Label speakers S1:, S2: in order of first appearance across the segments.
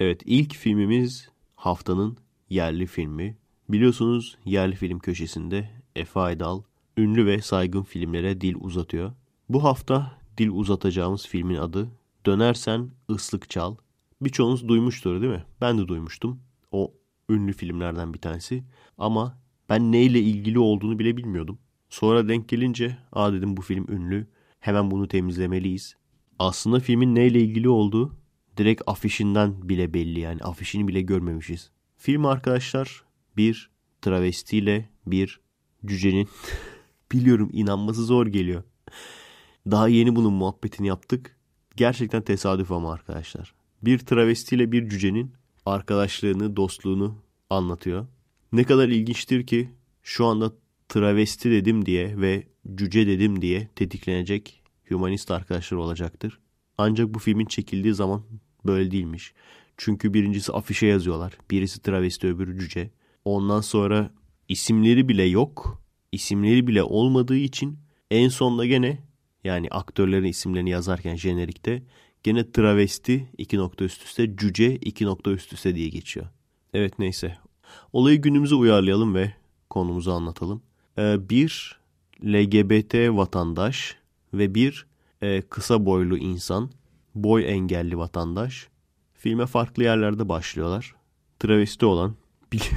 S1: Evet ilk filmimiz haftanın yerli filmi. Biliyorsunuz yerli film köşesinde Efe Aydal ünlü ve saygın filmlere dil uzatıyor. Bu hafta dil uzatacağımız filmin adı Dönersen Islık Çal. Birçoğunuz duymuştur değil mi? Ben de duymuştum. O ünlü filmlerden bir tanesi. Ama ben neyle ilgili olduğunu bile bilmiyordum. Sonra denk gelince aa dedim bu film ünlü. Hemen bunu temizlemeliyiz. Aslında filmin neyle ilgili olduğu direkt afişinden bile belli yani afişini bile görmemişiz. Film arkadaşlar bir travestiyle bir cücenin biliyorum inanması zor geliyor. Daha yeni bunun muhabbetini yaptık. Gerçekten tesadüf ama arkadaşlar. Bir travestiyle bir cücenin arkadaşlığını, dostluğunu anlatıyor. Ne kadar ilginçtir ki şu anda travesti dedim diye ve cüce dedim diye tetiklenecek humanist arkadaşlar olacaktır. Ancak bu filmin çekildiği zaman Böyle değilmiş. Çünkü birincisi afişe yazıyorlar. Birisi travesti öbürü cüce. Ondan sonra isimleri bile yok. İsimleri bile olmadığı için en sonda gene yani aktörlerin isimlerini yazarken jenerikte gene travesti iki nokta üst üste cüce iki nokta üst üste diye geçiyor. Evet neyse. Olayı günümüze uyarlayalım ve konumuzu anlatalım. Ee, bir LGBT vatandaş ve bir e, kısa boylu insan boy engelli vatandaş. Filme farklı yerlerde başlıyorlar. Travesti olan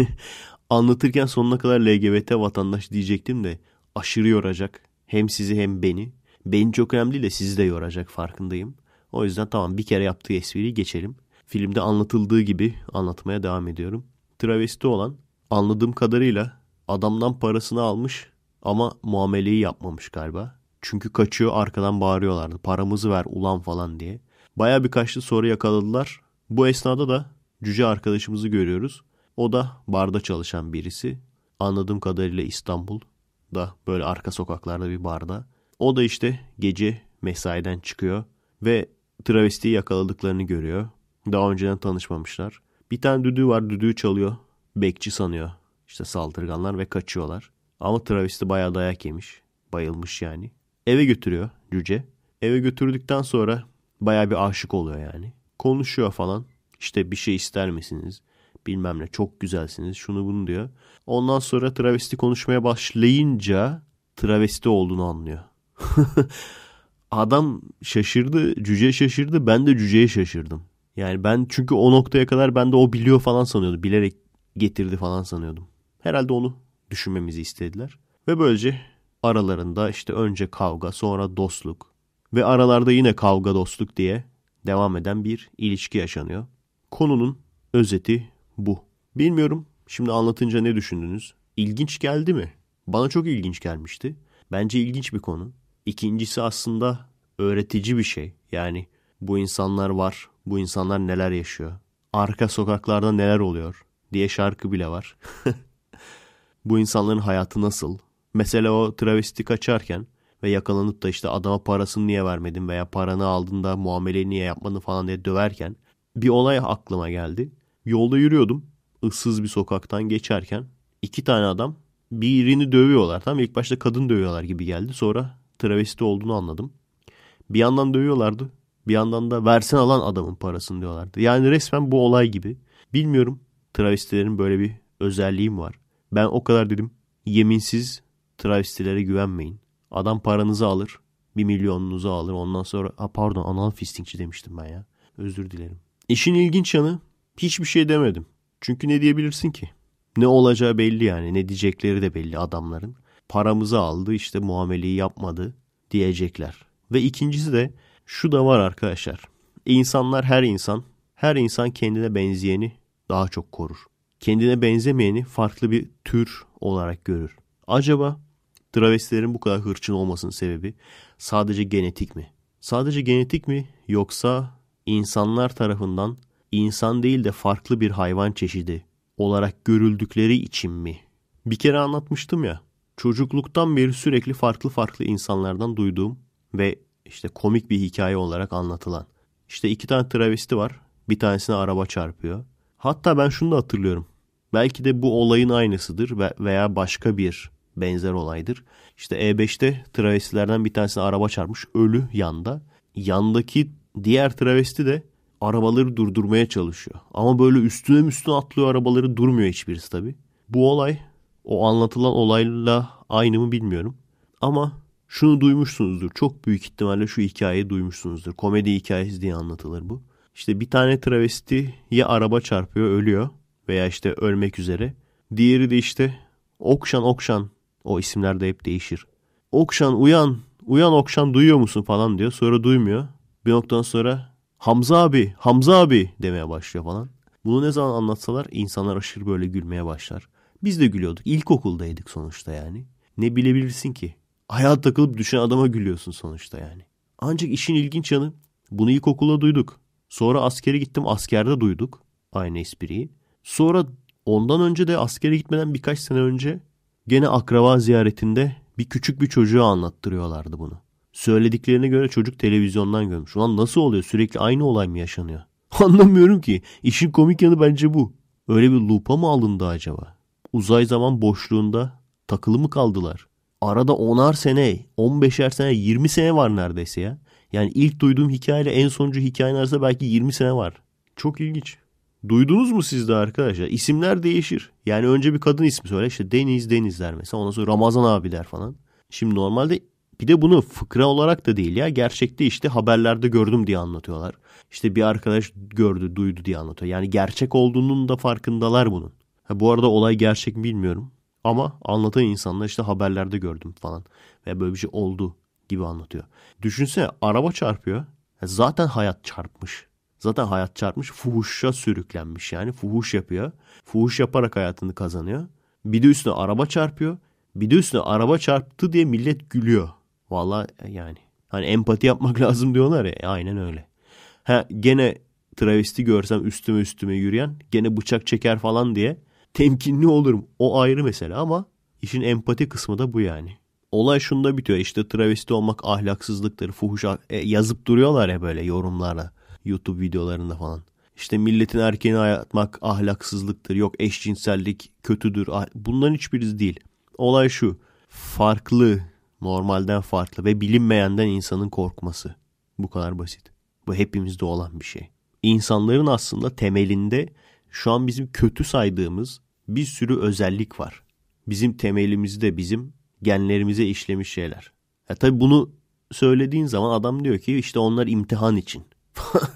S1: anlatırken sonuna kadar LGBT vatandaş diyecektim de aşırı yoracak. Hem sizi hem beni. Beni çok önemli de sizi de yoracak farkındayım. O yüzden tamam bir kere yaptığı espriyi geçelim. Filmde anlatıldığı gibi anlatmaya devam ediyorum. Travesti olan anladığım kadarıyla adamdan parasını almış ama muameleyi yapmamış galiba. Çünkü kaçıyor arkadan bağırıyorlardı. Paramızı ver ulan falan diye. Baya birkaçlı soru yakaladılar. Bu esnada da cüce arkadaşımızı görüyoruz. O da barda çalışan birisi. Anladığım kadarıyla İstanbul'da böyle arka sokaklarda bir barda. O da işte gece mesaiden çıkıyor ve travestiyi yakaladıklarını görüyor. Daha önceden tanışmamışlar. Bir tane düdüğü var düdüğü çalıyor. Bekçi sanıyor işte saldırganlar ve kaçıyorlar. Ama travesti bayağı dayak yemiş. Bayılmış yani. Eve götürüyor cüce. Eve götürdükten sonra baya bir aşık oluyor yani. Konuşuyor falan. İşte bir şey ister misiniz? Bilmem ne çok güzelsiniz şunu bunu diyor. Ondan sonra travesti konuşmaya başlayınca travesti olduğunu anlıyor. Adam şaşırdı, cüce şaşırdı, ben de cüceye şaşırdım. Yani ben çünkü o noktaya kadar ben de o biliyor falan sanıyordum. Bilerek getirdi falan sanıyordum. Herhalde onu düşünmemizi istediler. Ve böylece aralarında işte önce kavga sonra dostluk ve aralarda yine kavga dostluk diye devam eden bir ilişki yaşanıyor. Konunun özeti bu. Bilmiyorum şimdi anlatınca ne düşündünüz? İlginç geldi mi? Bana çok ilginç gelmişti. Bence ilginç bir konu. İkincisi aslında öğretici bir şey. Yani bu insanlar var, bu insanlar neler yaşıyor, arka sokaklarda neler oluyor diye şarkı bile var. bu insanların hayatı nasıl, Mesela o travesti kaçarken ve yakalanıp da işte adama parasını niye vermedin veya paranı aldığında muameleyi niye yapmadın falan diye döverken bir olay aklıma geldi. Yolda yürüyordum ıssız bir sokaktan geçerken iki tane adam birini dövüyorlar. Tam ilk başta kadın dövüyorlar gibi geldi. Sonra travesti olduğunu anladım. Bir yandan dövüyorlardı. Bir yandan da versen alan adamın parasını diyorlardı. Yani resmen bu olay gibi. Bilmiyorum travestilerin böyle bir özelliği mi var? Ben o kadar dedim. Yeminsiz travestilere güvenmeyin. Adam paranızı alır. Bir milyonunuzu alır. Ondan sonra ha pardon anal fistingçi demiştim ben ya. Özür dilerim. İşin ilginç yanı hiçbir şey demedim. Çünkü ne diyebilirsin ki? Ne olacağı belli yani. Ne diyecekleri de belli adamların. Paramızı aldı işte muameleyi yapmadı diyecekler. Ve ikincisi de şu da var arkadaşlar. İnsanlar her insan. Her insan kendine benzeyeni daha çok korur. Kendine benzemeyeni farklı bir tür olarak görür. Acaba travestilerin bu kadar hırçın olmasının sebebi sadece genetik mi? Sadece genetik mi yoksa insanlar tarafından insan değil de farklı bir hayvan çeşidi olarak görüldükleri için mi? Bir kere anlatmıştım ya. Çocukluktan beri sürekli farklı farklı insanlardan duyduğum ve işte komik bir hikaye olarak anlatılan. İşte iki tane travesti var. Bir tanesine araba çarpıyor. Hatta ben şunu da hatırlıyorum. Belki de bu olayın aynısıdır veya başka bir benzer olaydır. İşte E5'te travestilerden bir tanesine araba çarpmış ölü yanda. Yandaki diğer travesti de arabaları durdurmaya çalışıyor. Ama böyle üstüne üstüne atlıyor arabaları durmuyor hiçbirisi tabii. Bu olay o anlatılan olayla aynı mı bilmiyorum. Ama şunu duymuşsunuzdur. Çok büyük ihtimalle şu hikayeyi duymuşsunuzdur. Komedi hikayesi diye anlatılır bu. İşte bir tane travesti ya araba çarpıyor ölüyor veya işte ölmek üzere. Diğeri de işte okşan okşan o isimler de hep değişir. Okşan uyan, uyan Okşan duyuyor musun falan diyor. Sonra duymuyor. Bir noktadan sonra Hamza abi, Hamza abi demeye başlıyor falan. Bunu ne zaman anlatsalar insanlar aşırı böyle gülmeye başlar. Biz de gülüyorduk. İlkokuldaydık sonuçta yani. Ne bilebilirsin ki? Ayağa takılıp düşen adama gülüyorsun sonuçta yani. Ancak işin ilginç yanı bunu ilkokulda duyduk. Sonra askere gittim askerde duyduk aynı espriyi. Sonra ondan önce de askere gitmeden birkaç sene önce Gene akraba ziyaretinde bir küçük bir çocuğa anlattırıyorlardı bunu. Söylediklerine göre çocuk televizyondan görmüş. Ulan nasıl oluyor sürekli aynı olay mı yaşanıyor? Anlamıyorum ki. İşin komik yanı bence bu. Öyle bir lupa mı alındı acaba? Uzay zaman boşluğunda takılı mı kaldılar? Arada 10'ar sene, 15'er sene, 20 sene var neredeyse ya. Yani ilk duyduğum hikayeyle en sonuncu hikayenin arasında belki 20 sene var. Çok ilginç. Duydunuz mu siz de arkadaşlar? İsimler değişir. Yani önce bir kadın ismi söyle. İşte Deniz Denizler mesela. Ondan sonra Ramazan abiler falan. Şimdi normalde bir de bunu fıkra olarak da değil ya. Gerçekte işte haberlerde gördüm diye anlatıyorlar. İşte bir arkadaş gördü, duydu diye anlatıyor. Yani gerçek olduğunun da farkındalar bunun. Ha, bu arada olay gerçek mi bilmiyorum. Ama anlatan insanlar işte haberlerde gördüm falan. ve böyle bir şey oldu gibi anlatıyor. Düşünsene araba çarpıyor. Zaten hayat çarpmış. Zaten hayat çarpmış. Fuhuşa sürüklenmiş yani. Fuhuş yapıyor. Fuhuş yaparak hayatını kazanıyor. Bir de üstüne araba çarpıyor. Bir de üstüne araba çarptı diye millet gülüyor. Valla e, yani. Hani empati yapmak lazım diyorlar ya. E, aynen öyle. Ha gene travesti görsem üstüme üstüme yürüyen gene bıçak çeker falan diye temkinli olurum. O ayrı mesele ama işin empati kısmı da bu yani. Olay şunda bitiyor. İşte travesti olmak ahlaksızlıktır. Fuhuş e, yazıp duruyorlar ya böyle yorumlarla. YouTube videolarında falan. İşte milletin erkeğini ayatmak ahlaksızlıktır. Yok eşcinsellik kötüdür. Ah, bunların hiçbirisi değil. Olay şu. Farklı, normalden farklı ve bilinmeyenden insanın korkması. Bu kadar basit. Bu hepimizde olan bir şey. İnsanların aslında temelinde şu an bizim kötü saydığımız bir sürü özellik var. Bizim temelimizde bizim genlerimize işlemiş şeyler. Ya tabii bunu söylediğin zaman adam diyor ki işte onlar imtihan için.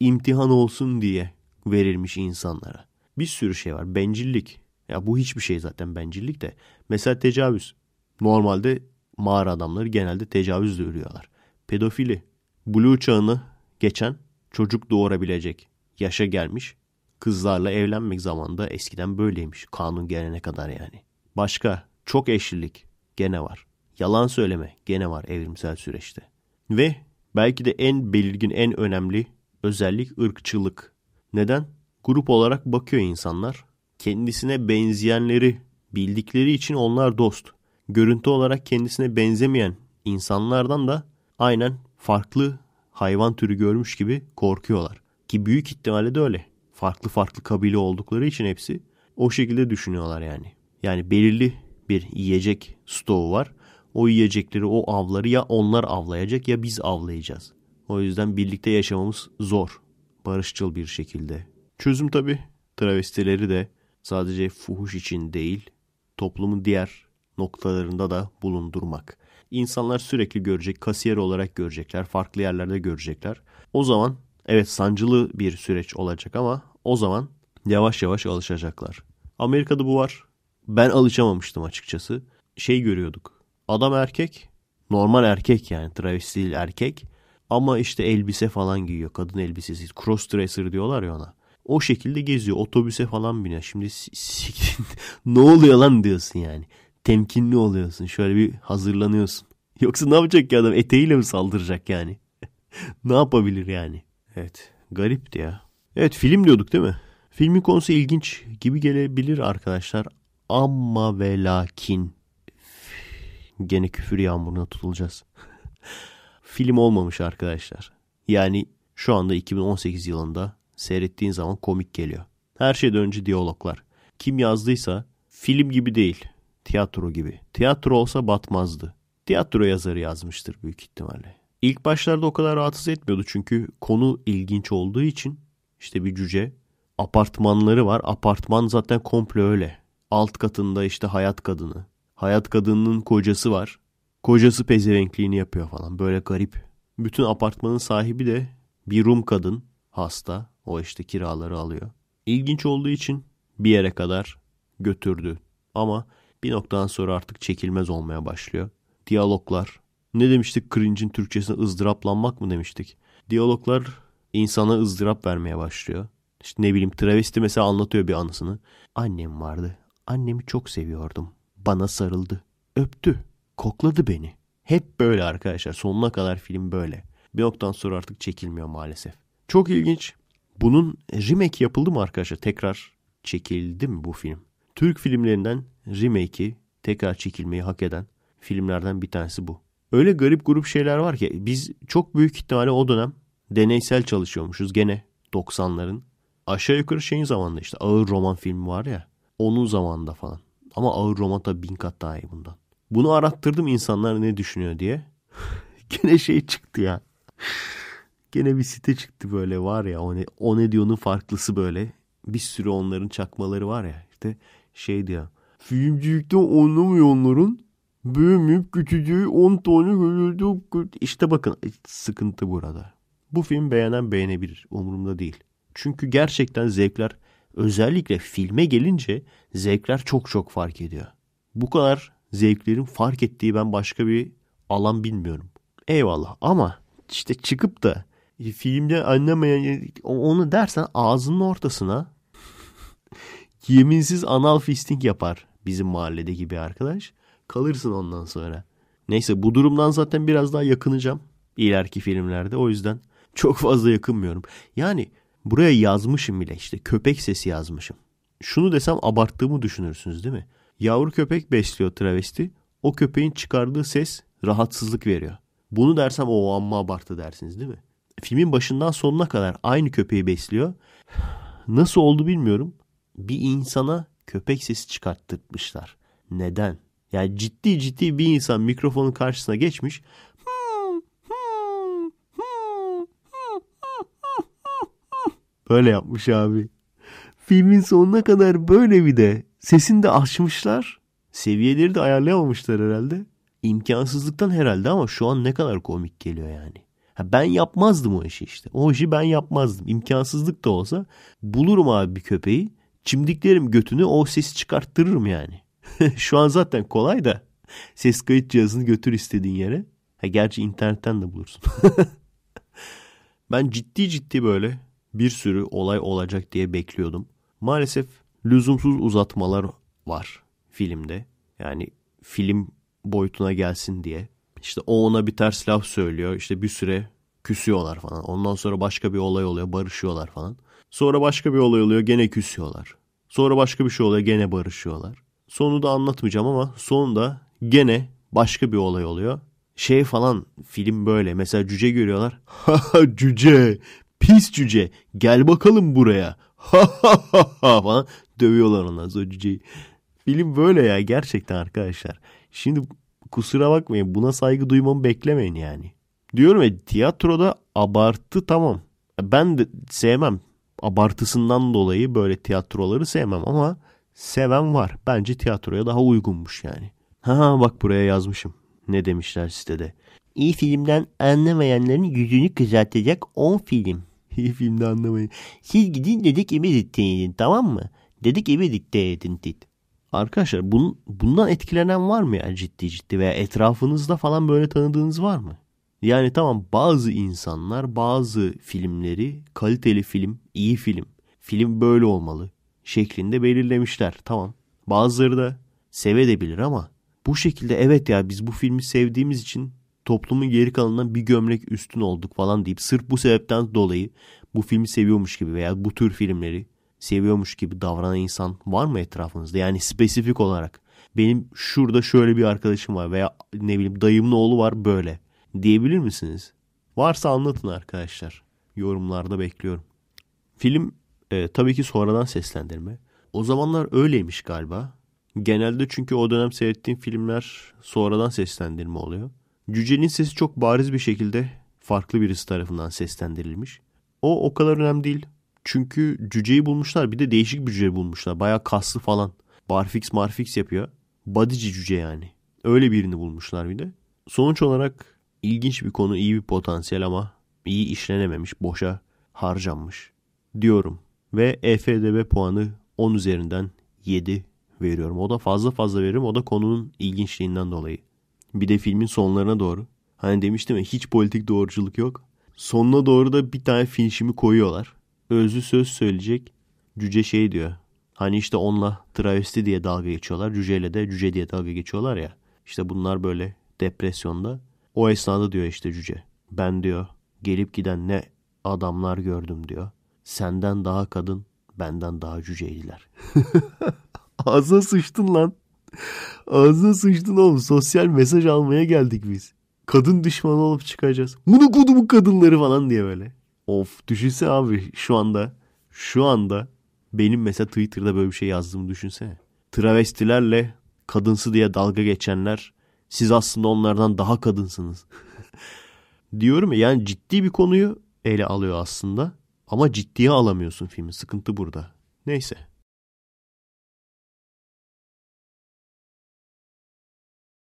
S1: imtihan olsun diye verilmiş insanlara. Bir sürü şey var. Bencillik. Ya bu hiçbir şey zaten bencillik de. Mesela tecavüz. Normalde mağara adamları genelde tecavüzle ölüyorlar. Pedofili. Blue çağını geçen çocuk doğurabilecek yaşa gelmiş kızlarla evlenmek zamanında eskiden böyleymiş kanun gelene kadar yani. Başka çok eşlilik gene var. Yalan söyleme gene var evrimsel süreçte. Ve Belki de en belirgin, en önemli özellik ırkçılık. Neden? Grup olarak bakıyor insanlar. Kendisine benzeyenleri bildikleri için onlar dost. Görüntü olarak kendisine benzemeyen insanlardan da aynen farklı hayvan türü görmüş gibi korkuyorlar. Ki büyük ihtimalle de öyle. Farklı farklı kabile oldukları için hepsi o şekilde düşünüyorlar yani. Yani belirli bir yiyecek stoğu var o yiyecekleri, o avları ya onlar avlayacak ya biz avlayacağız. O yüzden birlikte yaşamamız zor. Barışçıl bir şekilde. Çözüm tabii travestileri de sadece fuhuş için değil, toplumun diğer noktalarında da bulundurmak. İnsanlar sürekli görecek, kasiyer olarak görecekler, farklı yerlerde görecekler. O zaman evet sancılı bir süreç olacak ama o zaman yavaş yavaş alışacaklar. Amerika'da bu var. Ben alışamamıştım açıkçası. Şey görüyorduk. Adam erkek. Normal erkek yani. Travesti değil erkek. Ama işte elbise falan giyiyor. Kadın elbisesi. Crossdresser diyorlar ya ona. O şekilde geziyor. Otobüse falan biniyor. Şimdi ne oluyor lan diyorsun yani. Temkinli oluyorsun. Şöyle bir hazırlanıyorsun. Yoksa ne yapacak ki adam? Eteğiyle mi saldıracak yani? ne yapabilir yani? Evet. Garipti ya. Evet film diyorduk değil mi? Filmin konusu ilginç gibi gelebilir arkadaşlar. Ama ve lakin Gene küfür yağmuruna tutulacağız. Film olmamış arkadaşlar. Yani şu anda 2018 yılında seyrettiğin zaman komik geliyor. Her şeyden önce diyaloglar. Kim yazdıysa film gibi değil, tiyatro gibi. Tiyatro olsa batmazdı. Tiyatro yazarı yazmıştır büyük ihtimalle. İlk başlarda o kadar rahatsız etmiyordu çünkü konu ilginç olduğu için işte bir cüce apartmanları var. Apartman zaten komple öyle. Alt katında işte hayat kadını. Hayat kadınının kocası var. Kocası pezevenkliğini yapıyor falan. Böyle garip. Bütün apartmanın sahibi de bir Rum kadın. Hasta. O işte kiraları alıyor. İlginç olduğu için bir yere kadar götürdü. Ama bir noktadan sonra artık çekilmez olmaya başlıyor. Diyaloglar. Ne demiştik cringe'in Türkçesine ızdıraplanmak mı demiştik? Diyaloglar insana ızdırap vermeye başlıyor. İşte ne bileyim travesti mesela anlatıyor bir anısını. Annem vardı. Annemi çok seviyordum. Bana sarıldı. Öptü. Kokladı beni. Hep böyle arkadaşlar. Sonuna kadar film böyle. Bir noktadan sonra artık çekilmiyor maalesef. Çok ilginç. Bunun remake yapıldı mı arkadaşlar? Tekrar çekildi mi bu film? Türk filmlerinden remake'i tekrar çekilmeyi hak eden filmlerden bir tanesi bu. Öyle garip grup şeyler var ki biz çok büyük ihtimalle o dönem deneysel çalışıyormuşuz gene 90'ların. Aşağı yukarı şeyin zamanında işte ağır roman filmi var ya onun zamanında falan. Ama ağır roman tabii bin kat daha iyi bundan. Bunu arattırdım insanlar ne düşünüyor diye. Gene şey çıktı ya. Gene bir site çıktı böyle var ya. O ne, o ne diyor'nun farklısı böyle. Bir sürü onların çakmaları var ya. İşte şey diyor. Filmcilikte anlamıyorların büyümüp küçücüğü 10 tane görüldü. İşte bakın sıkıntı burada. Bu film beğenen beğenebilir. Umurumda değil. Çünkü gerçekten zevkler özellikle filme gelince zevkler çok çok fark ediyor. Bu kadar zevklerin fark ettiği ben başka bir alan bilmiyorum. Eyvallah ama işte çıkıp da e, filmde anlamayan onu dersen ağzının ortasına yeminsiz anal fisting yapar bizim mahalledeki bir arkadaş. Kalırsın ondan sonra. Neyse bu durumdan zaten biraz daha yakınacağım ileriki filmlerde. O yüzden çok fazla yakınmıyorum. Yani Buraya yazmışım bile işte köpek sesi yazmışım. Şunu desem abarttığımı düşünürsünüz değil mi? Yavru köpek besliyor travesti. O köpeğin çıkardığı ses rahatsızlık veriyor. Bunu dersem o amma abarttı dersiniz değil mi? Filmin başından sonuna kadar aynı köpeği besliyor. Nasıl oldu bilmiyorum. Bir insana köpek sesi çıkarttırmışlar. Neden? Yani ciddi ciddi bir insan mikrofonun karşısına geçmiş. Böyle yapmış abi. Filmin sonuna kadar böyle bir de. Sesini de açmışlar. Seviyeleri de ayarlayamamışlar herhalde. İmkansızlıktan herhalde ama şu an ne kadar komik geliyor yani. Ha ben yapmazdım o işi işte. O işi ben yapmazdım. İmkansızlık da olsa bulurum abi bir köpeği. Çimdiklerim götünü o sesi çıkarttırırım yani. şu an zaten kolay da ses kayıt cihazını götür istediğin yere. Ha gerçi internetten de bulursun. ben ciddi ciddi böyle bir sürü olay olacak diye bekliyordum. Maalesef lüzumsuz uzatmalar var filmde. Yani film boyutuna gelsin diye. İşte o ona bir ters laf söylüyor. İşte bir süre küsüyorlar falan. Ondan sonra başka bir olay oluyor. Barışıyorlar falan. Sonra başka bir olay oluyor. Gene küsüyorlar. Sonra başka bir şey oluyor. Gene barışıyorlar. Sonu da anlatmayacağım ama sonunda gene başka bir olay oluyor. Şey falan film böyle. Mesela cüce görüyorlar. Ha cüce Pis cüce gel bakalım buraya. Ha ha ha ha falan dövüyorlar ondan sonra cüceyi. Film böyle ya gerçekten arkadaşlar. Şimdi kusura bakmayın buna saygı duymamı beklemeyin yani. Diyorum ya tiyatroda abartı tamam. Ben de sevmem. Abartısından dolayı böyle tiyatroları sevmem ama seven var. Bence tiyatroya daha uygunmuş yani. Ha bak buraya yazmışım. Ne demişler sitede. İyi filmden anlamayanların yüzünü kızartacak 10 film. Filmde anlamayın. Siz gidin dedik imedik edin tamam mı? Dedik imedik edin dedi. Arkadaşlar bun, bundan etkilenen var mı ya ciddi ciddi veya etrafınızda falan böyle tanıdığınız var mı? Yani tamam bazı insanlar bazı filmleri kaliteli film, iyi film, film böyle olmalı şeklinde belirlemişler. Tamam bazıları da sevedebilir ama bu şekilde evet ya biz bu filmi sevdiğimiz için toplumun geri kalanından bir gömlek üstün olduk falan deyip sırf bu sebepten dolayı bu filmi seviyormuş gibi veya bu tür filmleri seviyormuş gibi davranan insan var mı etrafınızda? Yani spesifik olarak benim şurada şöyle bir arkadaşım var veya ne bileyim dayımın oğlu var böyle diyebilir misiniz? Varsa anlatın arkadaşlar. Yorumlarda bekliyorum. Film e, tabii ki sonradan seslendirme. O zamanlar öyleymiş galiba. Genelde çünkü o dönem seyrettiğim filmler sonradan seslendirme oluyor. Cücenin sesi çok bariz bir şekilde farklı birisi tarafından seslendirilmiş. O o kadar önemli değil. Çünkü cüceyi bulmuşlar bir de değişik bir cüce bulmuşlar. Baya kaslı falan. Barfix marfix yapıyor. Badici cüce yani. Öyle birini bulmuşlar bir de. Sonuç olarak ilginç bir konu, iyi bir potansiyel ama iyi işlenememiş, boşa harcanmış diyorum. Ve EFDB puanı 10 üzerinden 7 veriyorum. O da fazla fazla veririm. O da konunun ilginçliğinden dolayı. Bir de filmin sonlarına doğru. Hani demiştim ya hiç politik doğruculuk yok. Sonuna doğru da bir tane finişimi koyuyorlar. Özlü söz söyleyecek. Cüce şey diyor. Hani işte onunla travesti diye dalga geçiyorlar. Cüceyle de cüce diye dalga geçiyorlar ya. İşte bunlar böyle depresyonda. O esnada diyor işte cüce. Ben diyor gelip giden ne adamlar gördüm diyor. Senden daha kadın, benden daha cüceydiler. Ağza sıçtın lan. Ağzına sıçtın oğlum. Sosyal mesaj almaya geldik biz. Kadın düşmanı olup çıkacağız. Bunu kudumun kadınları falan diye böyle. Of düşünse abi şu anda. Şu anda benim mesela Twitter'da böyle bir şey yazdığımı düşünsene. Travestilerle kadınsı diye dalga geçenler siz aslında onlardan daha kadınsınız. Diyorum ya yani ciddi bir konuyu ele alıyor aslında. Ama ciddiye alamıyorsun filmin. Sıkıntı burada. Neyse.